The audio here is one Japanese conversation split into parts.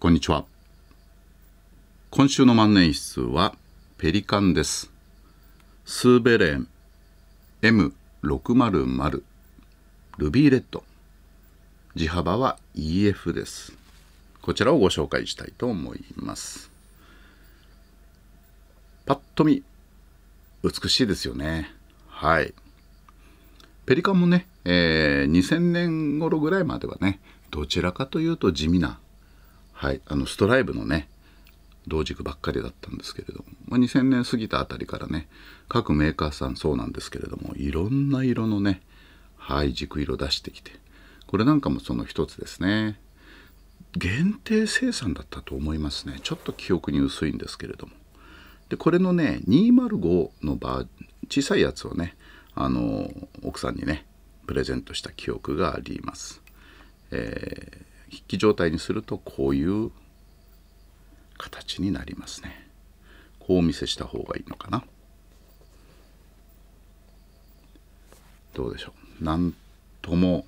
こんにちは。今週の万年筆はペリカンです。スーベレン M600 ルビーレッド字幅は EF です。こちらをご紹介したいと思います。パッと見美しいですよね。はい。ペリカンもね、えー、2000年頃ぐらいまではねどちらかというと地味なはい、あのストライブのね同軸ばっかりだったんですけれども、まあ、2000年過ぎたあたりからね各メーカーさんそうなんですけれどもいろんな色のねはい軸色出してきてこれなんかもその一つですね限定生産だったと思いますねちょっと記憶に薄いんですけれどもでこれのね205のバー小さいやつをねあの奥さんにねプレゼントした記憶があります、えー筆記状態にするとこういう形になりますねこうお見せした方がいいのかなどうでしょうなんとも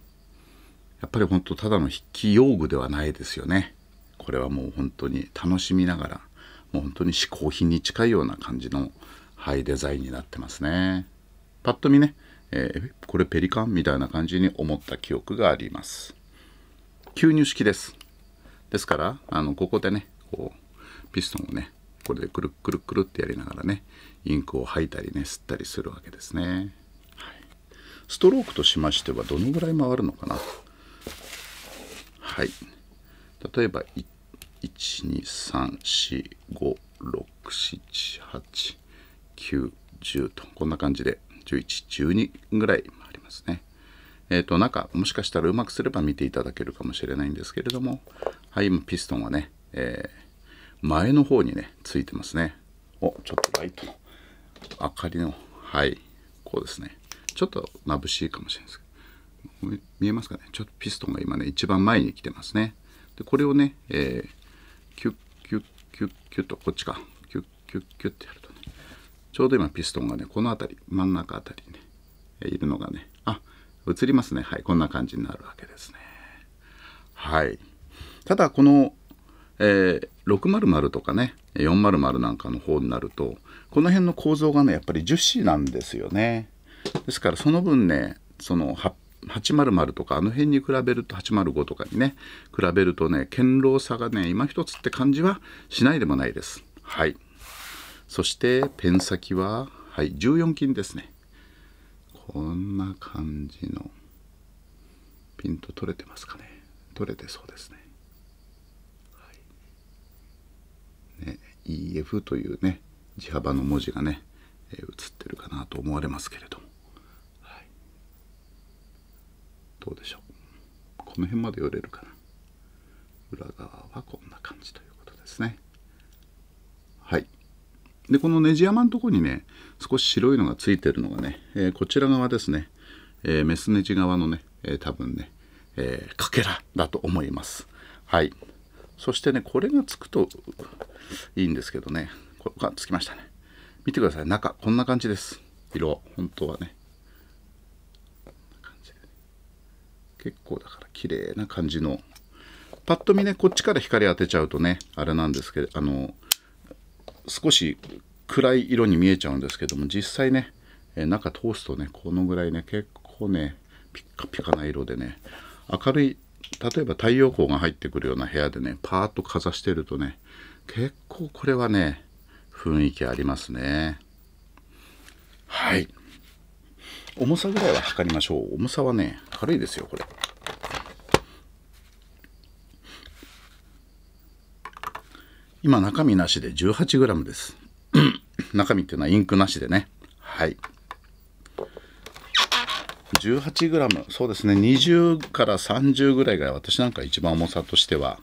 やっぱり本当ただの筆記用具ではないですよねこれはもう本当に楽しみながらもう本当に嗜好品に近いような感じの、ハイデザインになってますねパッと見ね、えー、これペリカンみたいな感じに思った記憶があります吸入式ですですからあのここでねこうピストンをねこれでくるくるくるってやりながらねインクを吐いたりね吸ったりするわけですね、はい、ストロークとしましてはどのぐらい回るのかなはい例えば12345678910とこんな感じで1112ぐらい回りますねえっ、ー、と、中、もしかしたらうまくすれば見ていただけるかもしれないんですけれども、はい、ピストンはね、えー、前の方にね、ついてますね。お、ちょっとライトの明かりの、はい、こうですね。ちょっと眩しいかもしれないですけど、見えますかねちょっとピストンが今ね、一番前に来てますね。で、これをね、えー、キュッキュッキュッキュッと、こっちか、キュッキュッキュッってやるとね、ちょうど今ピストンがね、この辺り、真ん中辺りにね、いるのがね、映りますねはいこんな感じになるわけですねはいただこの、えー、600とかね400なんかの方になるとこの辺の構造がねやっぱり樹脂なんですよねですからその分ねその800とかあの辺に比べると805とかにね比べるとね堅牢さがね今一つって感じはしないでもないですはいそしてペン先は、はい、14金ですねこんな感じのピンと取れてますかね取れてそうですね,、はい、ね EF というね地幅の文字がね、え写ってるかなと思われますけれども、はい、どうでしょうこの辺まで寄れるかな裏側はこんな感じということですね。でこのネジ山のとこにね少し白いのがついてるのがね、えー、こちら側ですね、えー、メスネジ側のね、えー、多分ね、えー、かけらだと思いますはいそしてねこれがつくといいんですけどねここがつきましたね見てください中こんな感じです色本当はね結構だから綺麗な感じのパッと見ねこっちから光当てちゃうとねあれなんですけどあの少し暗い色に見えちゃうんですけども実際ね中通すとねこのぐらいね結構ねピッカピカな色でね明るい例えば太陽光が入ってくるような部屋でねパーッとかざしてるとね結構これはね雰囲気ありますねはい重さぐらいは測りましょう重さはね軽いですよこれ今中身なしで 18g です 中身っていうのはインクなしでねはい 18g そうですね20から30ぐらいが私なんか一番重さとしては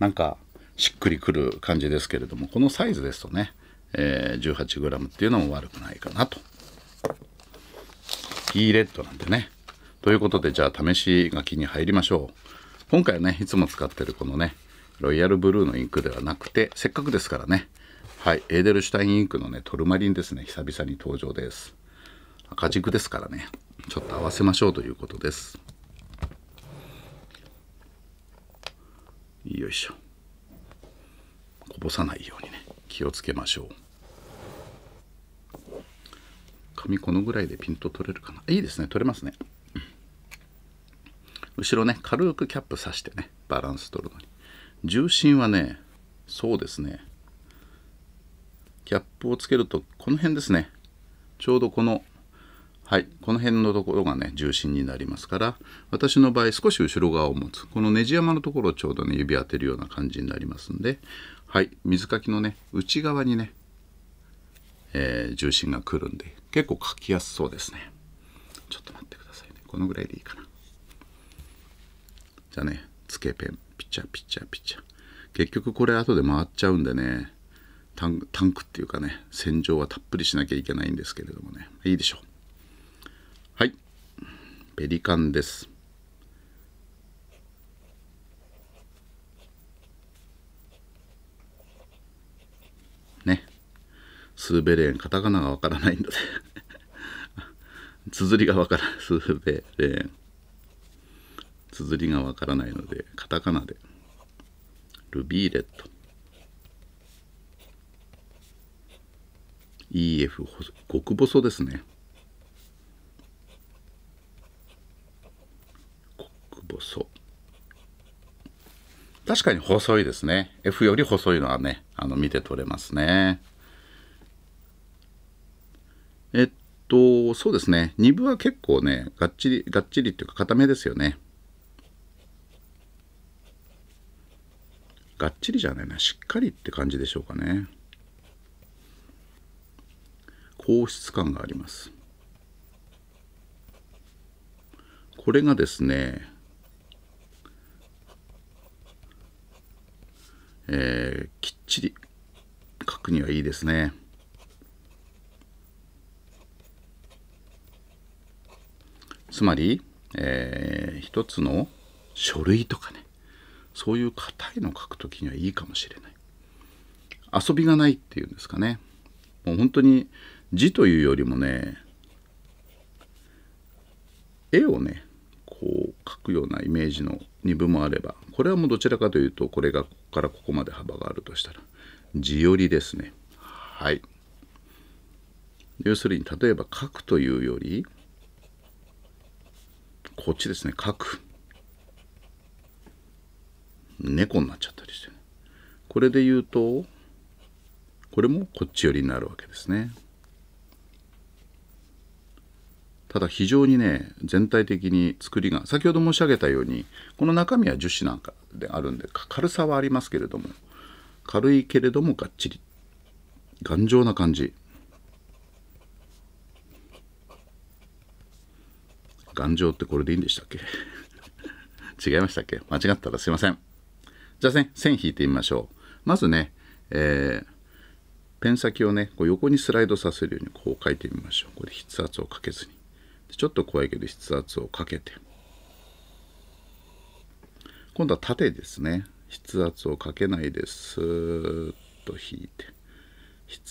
なんかしっくりくる感じですけれどもこのサイズですとね、えー、18g っていうのも悪くないかなとーレッドなんでねということでじゃあ試し書きに入りましょう今回ねいつも使ってるこのねロイヤルブルーのインクではなくてせっかくですからねはいエーデルシュタインインクのねトルマリンですね久々に登場です赤軸ですからねちょっと合わせましょうということですよいしょこぼさないようにね気をつけましょう紙このぐらいでピント取れるかないいですね取れますね後ろね軽くキャップさしてねバランス取るのに重心はねそうですねキャップをつけるとこの辺ですねちょうどこのはいこの辺のところがね重心になりますから私の場合少し後ろ側を持つこのネジ山のところをちょうどね指当てるような感じになりますんではい水かきのね内側にね、えー、重心がくるんで結構かきやすそうですねちょっと待ってくださいねこのぐらいでいいかなじゃあねつけペンピチャピチャピチャ結局これ後で回っちゃうんでねタンクっていうかね洗浄はたっぷりしなきゃいけないんですけれどもねいいでしょうはいペリカンですねスーベレーンカタカナがわからないので 綴りがわからないスーベレーン綴りがわからないのでカタカナでルビーレット EF 極細ですね極細確かに細いですね F より細いのはねあの見て取れますねえっとそうですね2部は結構ねがっちりがっちりっていうか固めですよねがっちりじゃないなしっかりって感じでしょうかね硬質感がありますこれがですねえー、きっちり書くにはいいですねつまり、えー、一つの書類とかねそういう硬いのを書くときにはいいかもしれない遊びがないっていうんですかねもう本当に字というよりもね絵をねこう描くようなイメージの二分もあればこれはもうどちらかというとこれがここからここまで幅があるとしたら字寄りですねはい要するに例えば書くというよりこっちですね書く猫になっちゃったりして、ね、これで言うとこれもこっち寄りになるわけですねただ非常にね全体的に作りが先ほど申し上げたようにこの中身は樹脂なんかであるんで軽さはありますけれども軽いけれどもがっちり頑丈な感じ頑丈ってこれでいいんでしたっけ 違いましたっけ間違ったらすいませんじゃあね線引いてみましょうまずね、えー、ペン先をねこう横にスライドさせるようにこう書いてみましょうこれ筆圧をかけずにちょっと怖いけど筆圧をかけて今度は縦ですね筆圧をかけないですーっと引いて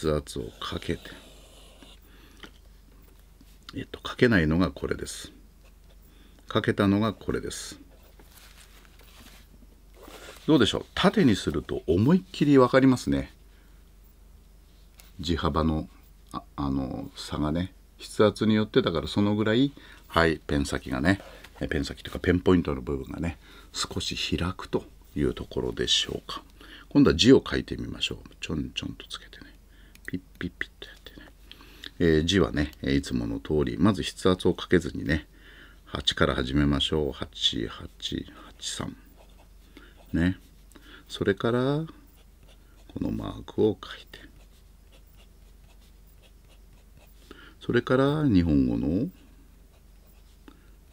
筆圧をかけてえっとかけないのがこれですかけたのがこれですどうでしょう縦にすると思いっきり分かりますね地幅のああの差がね筆圧によってだからそのぐらいはいペン先がねペン先というかペンポイントの部分がね少し開くというところでしょうか今度は字を書いてみましょうちょんちょんとつけてねピッピッピッとやってね、えー、字はねいつもの通りまず筆圧をかけずにね8から始めましょう8883ねそれからこのマークを書いてそれから日本語の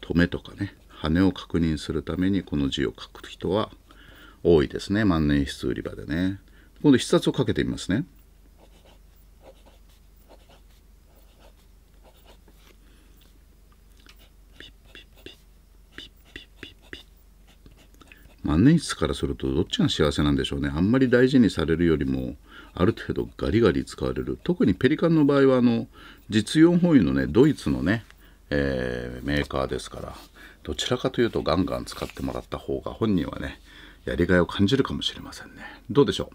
止めとかね羽を確認するためにこの字を書く人は多いですね万年筆売り場でね今度必殺をかけてみますね万年筆からするとどっちが幸せなんでしょうねあんまり大事にされるよりもある程度ガリガリ使われる特にペリカンの場合はあの実用本位のねドイツのね、えー、メーカーですからどちらかというとガンガン使ってもらった方が本人はねやりがいを感じるかもしれませんねどうでしょ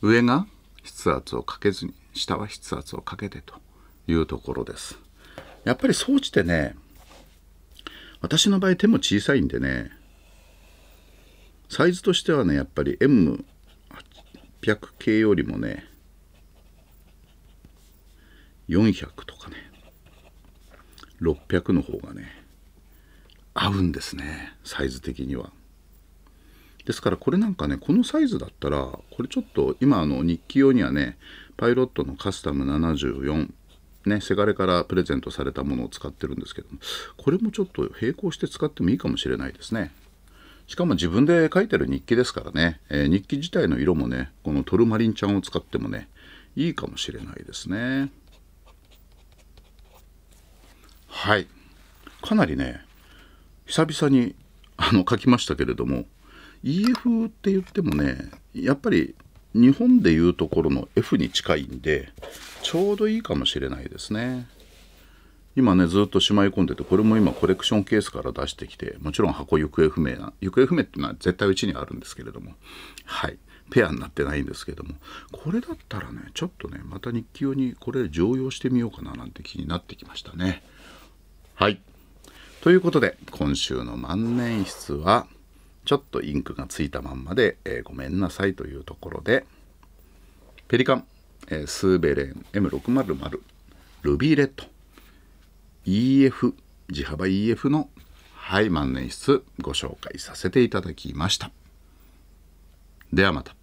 う上が筆圧をかけずに下は筆圧をかけてというところですやっぱり装置ってね私の場合手も小さいんでねサイズとしてはねやっぱり M800 系よりもね400とかね600の方がね合うんですねサイズ的にはですからこれなんかねこのサイズだったらこれちょっと今あの日記用にはねパイロットのカスタム74ねせがれからプレゼントされたものを使ってるんですけどもこれもちょっと並行して使ってもいいかもしれないですねしかも自分で書いてる日記ですからね、えー、日記自体の色もね、このトルマリンちゃんを使ってもね、いいかもしれないですね。はい。かなりね、久々にあの書きましたけれども、EF って言ってもね、やっぱり日本でいうところの F に近いんで、ちょうどいいかもしれないですね。今ねずっとしまい込んでてこれも今コレクションケースから出してきてもちろん箱行方不明な行方不明っていうのは絶対うちにあるんですけれどもはいペアになってないんですけどもこれだったらねちょっとねまた日記用にこれ常用してみようかななんて気になってきましたねはいということで今週の万年筆はちょっとインクがついたまんまで、えー、ごめんなさいというところでペリカン、えー、スーベレン M600 ルビーレッド EF 自幅 EF のはい万年筆ご紹介させていただきました。ではまた。